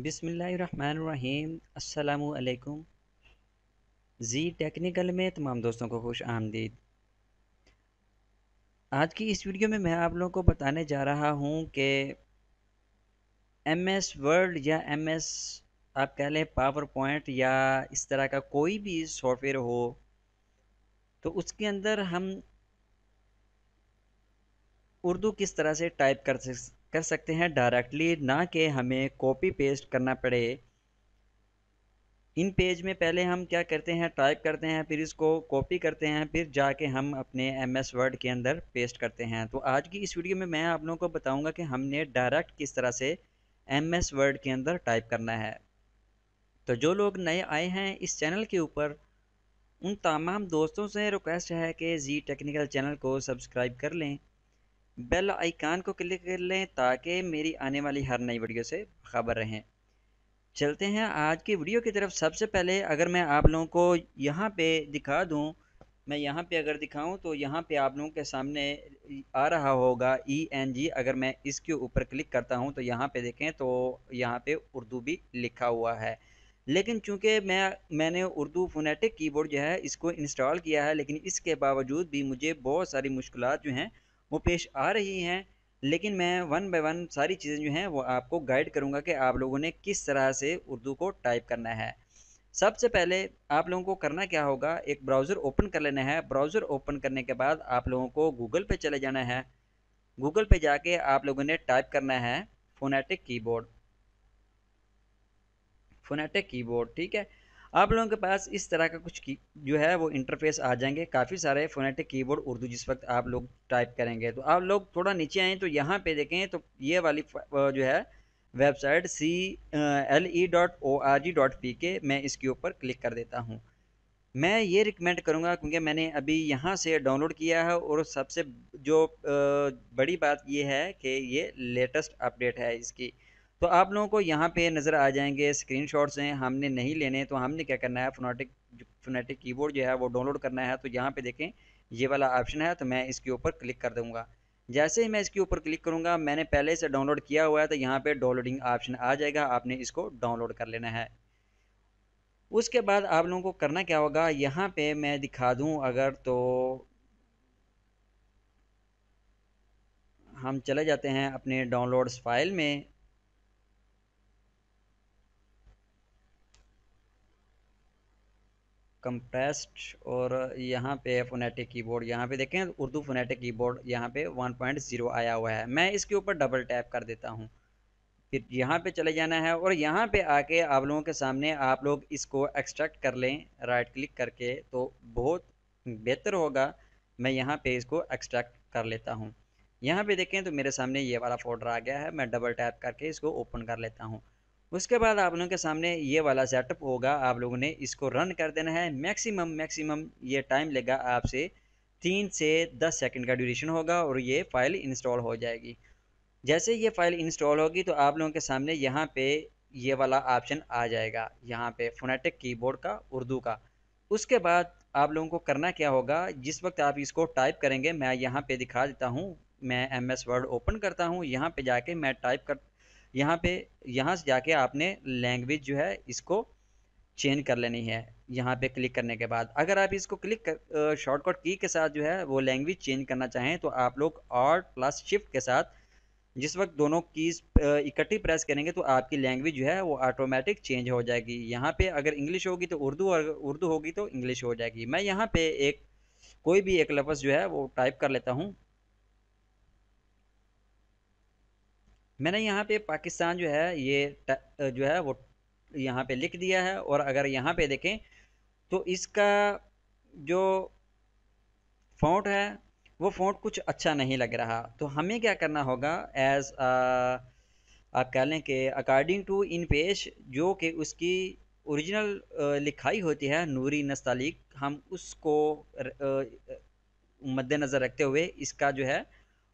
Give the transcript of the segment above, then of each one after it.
बिसमीम् अलैक्म जी technical में तमाम दोस्तों को खुश आमदीद आज की इस वीडियो में मैं आप लोगों को बताने जा रहा हूं कि एम एस वर्ड या एम एस आप कह लें पावर पॉइंट या इस तरह का कोई भी सॉफ्टवेयर हो तो उसके अंदर हम उर्दू किस तरह से टाइप कर कर सकते हैं डायरेक्टली ना कि हमें कॉपी पेस्ट करना पड़े इन पेज में पहले हम क्या करते हैं टाइप करते हैं फिर इसको कॉपी करते हैं फिर जाके हम अपने एम एस वर्ड के अंदर पेस्ट करते हैं तो आज की इस वीडियो में मैं आप लोगों को बताऊंगा कि हमने डायरेक्ट किस तरह से एम एस वर्ड के अंदर टाइप करना है तो जो लोग नए आए हैं इस चैनल के ऊपर उन तमाम दोस्तों से रिक्वेस्ट है कि जी टेक्निकल चैनल को सब्सक्राइब कर लें बेल आइकान को क्लिक कर लें ताकि मेरी आने वाली हर नई वीडियो से खबर रहें चलते हैं आज की वीडियो की तरफ सबसे पहले अगर मैं आप लोगों को यहाँ पे दिखा दूँ मैं यहाँ पे अगर दिखाऊँ तो यहाँ पे आप लोगों के सामने आ रहा होगा ई एन जी अगर मैं इसके ऊपर क्लिक करता हूँ तो यहाँ पे देखें तो यहाँ पे उर्दू भी लिखा हुआ है लेकिन चूंकि मैं मैंने उर्दू फोनेटिक कीबोर्ड जो है इसको इंस्टॉल किया है लेकिन इसके बावजूद भी मुझे बहुत सारी मुश्किल जो हैं वो पेश आ रही हैं लेकिन मैं वन बाय वन सारी चीज़ें जो हैं वो आपको गाइड करूँगा कि आप लोगों ने किस तरह से उर्दू को टाइप करना है सबसे पहले आप लोगों को करना क्या होगा एक ब्राउज़र ओपन कर लेना है ब्राउज़र ओपन करने के बाद आप लोगों को गूगल पे चले जाना है गूगल पे जाके आप लोगों ने टाइप करना है फोनेटिक कीबोर्ड फोनेटिक कीबोर्ड ठीक है आप लोगों के पास इस तरह का कुछ की जो है वो इंटरफेस आ जाएंगे काफ़ी सारे फोनेटिक कीबोर्ड उर्दू जिस वक्त आप लोग टाइप करेंगे तो आप लोग थोड़ा नीचे आएँ तो यहाँ पे देखें तो ये वाली जो है website C L E dot O R G dot P K मैं इसके ऊपर क्लिक कर देता हूँ मैं ये रिकमेंड करूँगा क्योंकि मैंने अभी यहाँ से डाउनलोड किया है और सबसे जो बड़ी बात ये है कि ये लेटेस्ट अपडेट है इसकी तो आप लोगों को यहाँ पे नज़र आ जाएंगे स्क्रीन शॉट्स हैं हमने नहीं लेने तो हमने क्या करना है फोनाटिक फोनाटिक कीबोर्ड जो है वो डाउनलोड करना है तो यहाँ पे देखें ये वाला ऑप्शन है तो मैं इसके ऊपर क्लिक कर दूँगा जैसे ही मैं इसके ऊपर क्लिक करूँगा मैंने पहले से डाउनलोड किया हुआ है तो यहाँ पर डाउनलोडिंग ऑप्शन आ जाएगा आपने इसको डाउनलोड कर लेना है उसके बाद आप लोगों को करना क्या होगा यहाँ पे मैं दिखा दूँ अगर तो हम चले जाते हैं अपने डाउनलोड्स फाइल में कंप्रेस्ड और यहाँ पे फोनेटिक कीबोर्ड यहाँ पे देखें उर्दू फोनेटिक कीबोर्ड यहाँ पे 1.0 आया हुआ है मैं इसके ऊपर डबल टैप कर देता हूँ फिर यहाँ पे चले जाना है और यहाँ पे आके आप लोगों के सामने आप लोग इसको एक्सट्रैक्ट कर लें राइट क्लिक करके तो बहुत बेहतर होगा मैं यहाँ पे इसको एक्सट्रैक्ट कर लेता हूँ यहाँ पे देखें तो मेरे सामने ये वाला फोल्डर आ गया है मैं डबल टैप करके इसको ओपन कर लेता हूँ उसके बाद आप लोगों के सामने ये वाला सेटअप होगा आप लोगों ने इसको रन कर देना है मैक्सिमम मैक्सिमम ये टाइम लेगा आपसे तीन से दस सेकंड का ड्यूरेशन होगा और ये फ़ाइल इंस्टॉल हो जाएगी जैसे ये फ़ाइल इंस्टॉल होगी तो आप लोगों के सामने यहाँ पे ये वाला ऑप्शन आ जाएगा यहाँ पे फोनेटिक कीबोर्ड का उर्दू का उसके बाद आप लोगों को करना क्या होगा जिस वक्त आप इसको टाइप करेंगे मैं यहाँ पे दिखा देता हूँ मैं एम एस वर्ड ओपन करता हूँ यहाँ पे जाके मैं टाइप कर यहाँ पे यहाँ से जाके आपने लैंग्वेज जो है इसको चेंज कर लेनी है यहाँ पे क्लिक करने के बाद अगर आप इसको क्लिक कर शॉर्टकट की के साथ जो है वो लैंग्वेज चेंज करना चाहें तो आप लोग आर्ट प्लस शिफ्ट के साथ जिस वक्त दोनों कीज इकट्ठी प्रेस करेंगे तो आपकी लैंग्वेज जो है वो ऑटोमेटिक चेंज हो जाएगी यहाँ पे अगर इंग्लिश होगी तो उर्दू और उर्दू होगी तो इंग्लिश हो जाएगी मैं यहाँ पे एक कोई भी एक लफ्ज़ जो है वो टाइप कर लेता हूँ मैंने यहाँ पे पाकिस्तान जो है ये जो है वो यहाँ पे लिख दिया है और अगर यहाँ पे देखें तो इसका जो फ़ॉन्ट है वो फ़ॉन्ट कुछ अच्छा नहीं लग रहा तो हमें क्या करना होगा एज़ आप कह लें कि अकॉर्डिंग टू इन पेश जो कि उसकी ओरिजिनल लिखाई होती है नूरी नस्तालिक हम उसको मद्दनज़र रखते हुए इसका जो है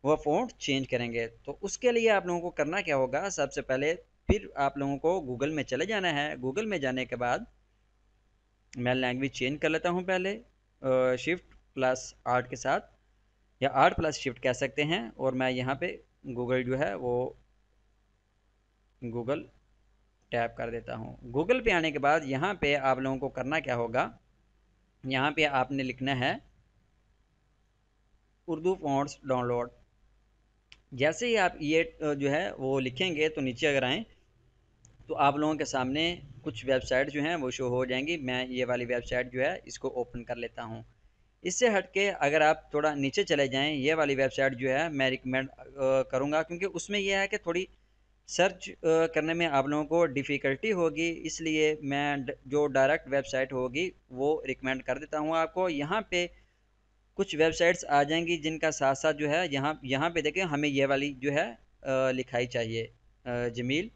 वह फ़ॉन्ट चेंज करेंगे तो उसके लिए आप लोगों को करना क्या होगा सबसे पहले फिर आप लोगों को गूगल में चले जाना है गूगल में जाने के बाद मैं लैंग्वेज चेंज कर लेता हूँ पहले शिफ्ट प्लस आर्ट के साथ या आर्ट प्लस शिफ्ट कह सकते हैं और मैं यहाँ पे गूगल जो है वो गूगल टैप कर देता हूँ गूगल पे आने के बाद यहाँ पे आप लोगों को करना क्या होगा यहाँ पे आपने लिखना है उर्दू फॉन्ट्स डाउनलोड जैसे ही आप ये जो है वो लिखेंगे तो नीचे अगर आएँ तो आप लोगों के सामने कुछ वेबसाइट जो हैं वो शो हो जाएंगी मैं ये वाली वेबसाइट जो है इसको ओपन कर लेता हूँ इससे हट के अगर आप थोड़ा नीचे चले जाएं ये वाली वेबसाइट जो है मैं रिकमेंड करूँगा क्योंकि उसमें यह है कि थोड़ी सर्च करने में आप लोगों को डिफ़िकल्टी होगी इसलिए मैं जो डायरेक्ट वेबसाइट होगी वो रिकमेंड कर देता हूँ आपको यहाँ पे कुछ वेबसाइट्स आ जाएंगी जिनका साथ साथ जो है यहाँ यहाँ पे देखें हमें यह वाली जो है लिखाई चाहिए जमील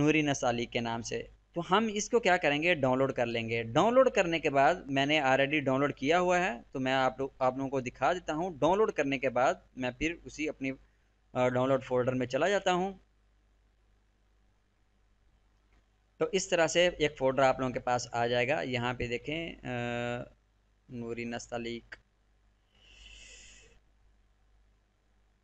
नूरी नसाली के नाम से तो हम इसको क्या करेंगे डाउनलोड कर लेंगे डाउनलोड करने के बाद मैंने ऑलरेडी डाउनलोड किया हुआ है तो मैं आप लोग आप लोगों को दिखा देता हूँ डाउनलोड करने के बाद मैं फिर उसी अपनी डाउनलोड फोल्डर में चला जाता हूँ तो इस तरह से एक फोल्डर आप लोगों के पास आ जाएगा यहाँ पे देखें आ, नूरी नस्तालीक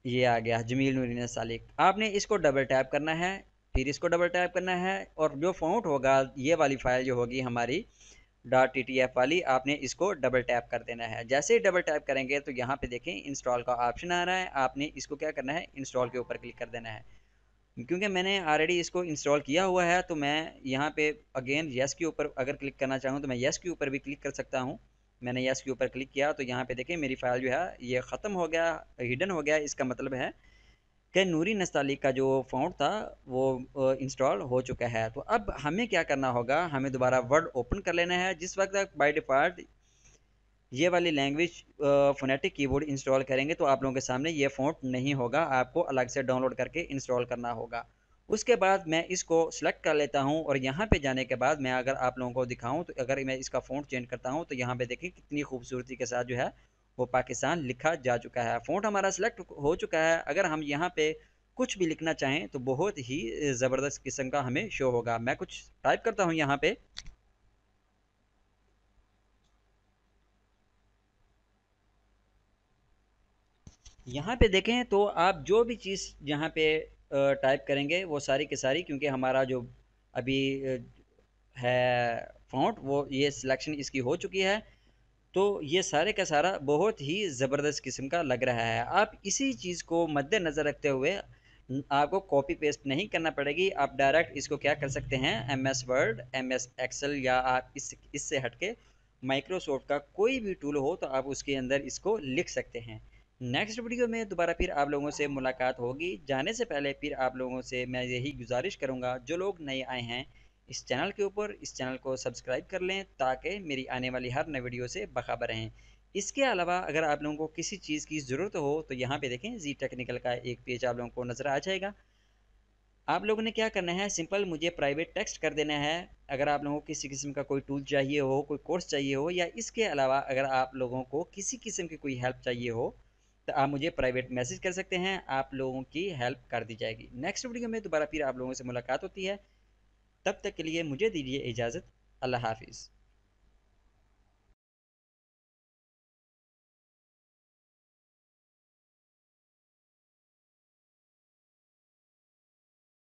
ये आ गया जमील नूरी सालिक आपने इसको डबल टैप करना है फिर इसको डबल टैप करना है और जो फाउंट होगा ये वाली फ़ाइल जो होगी हमारी डॉट टी टी एफ वाली आपने इसको डबल टैप कर देना है जैसे ही डबल टैप करेंगे तो यहाँ पे देखें इंस्टॉल का ऑप्शन आ रहा है आपने इसको क्या करना है इंस्टॉल के ऊपर क्लिक कर देना है क्योंकि मैंने ऑलरेडी इसको इंस्टॉल किया हुआ है तो मैं यहाँ पे अगेन यस के ऊपर अगर क्लिक करना चाहूँ तो मैं यस के ऊपर भी क्लिक कर सकता हूँ मैंने यस के ऊपर क्लिक किया तो यहाँ पे देखें मेरी फ़ाइल जो है ये ख़त्म हो गया हिडन हो गया इसका मतलब है कि नूरी नस्ताली का जो फ़ॉन्ट था वो इंस्टॉल हो चुका है तो अब हमें क्या करना होगा हमें दोबारा वर्ड ओपन कर लेना है जिस वक्त आप बाई डिफ़ॉल्ट ये वाली लैंग्वेज फोनेटिक कीबोर्ड इंस्टॉल करेंगे तो आप लोगों के सामने ये फ़ॉन्ट नहीं होगा आपको अलग से डाउनलोड करके इंस्टॉल करना होगा उसके बाद मैं इसको सिलेक्ट कर लेता हूँ और यहाँ पे जाने के बाद मैं अगर आप लोगों को दिखाऊँ तो अगर मैं इसका फ़ॉन्ट चेंज करता हूँ तो यहाँ पे देखें कितनी खूबसूरती के साथ जो है वो पाकिस्तान लिखा जा चुका है फ़ॉन्ट हमारा सिलेक्ट हो चुका है अगर हम यहाँ पे कुछ भी लिखना चाहें तो बहुत ही ज़बरदस्त किस्म का हमें शो होगा मैं कुछ टाइप करता हूँ यहाँ पे यहाँ पे देखें तो आप जो भी चीज़ यहाँ पे टाइप करेंगे वो सारी की सारी क्योंकि हमारा जो अभी है फ़ॉन्ट वो ये सिलेक्शन इसकी हो चुकी है तो ये सारे का सारा बहुत ही ज़बरदस्त किस्म का लग रहा है आप इसी चीज़ को मद्देनज़र रखते हुए आपको कॉपी पेस्ट नहीं करना पड़ेगी आप डायरेक्ट इसको क्या कर सकते हैं M S word M S excel या आप इस इससे हट के माइक्रोसॉफ्ट का कोई भी टूल हो तो आप उसके अंदर इसको लिख सकते हैं नेक्स्ट वीडियो में दोबारा फिर आप लोगों से मुलाकात होगी जाने से पहले फिर आप लोगों से मैं यही गुजारिश करूँगा जो लोग नए आए हैं इस चैनल के ऊपर इस चैनल को सब्सक्राइब कर लें ताकि मेरी आने वाली हर नई वीडियो से बखबर रहें इसके अलावा अगर आप लोगों को किसी चीज़ की ज़रूरत हो तो यहाँ पर देखें जी टेक्निकल का एक पेज आप लोगों को नज़र आ जाएगा आप लोगों ने क्या करना है सिंपल मुझे प्राइवेट टेक्स्ट कर देना है अगर आप लोगों को किसी किस्म का कोई टूल चाहिए हो कोई कोर्स चाहिए हो या इसके अलावा अगर आप लोगों को किसी किस्म की कोई हेल्प चाहिए हो तो आप मुझे प्राइवेट मैसेज कर सकते हैं आप लोगों की हेल्प कर दी जाएगी नेक्स्ट वीडियो में दोबारा फिर आप लोगों से मुलाकात होती है तब तक के लिए मुझे दीजिए इजाज़त अल्लाह हाफिज़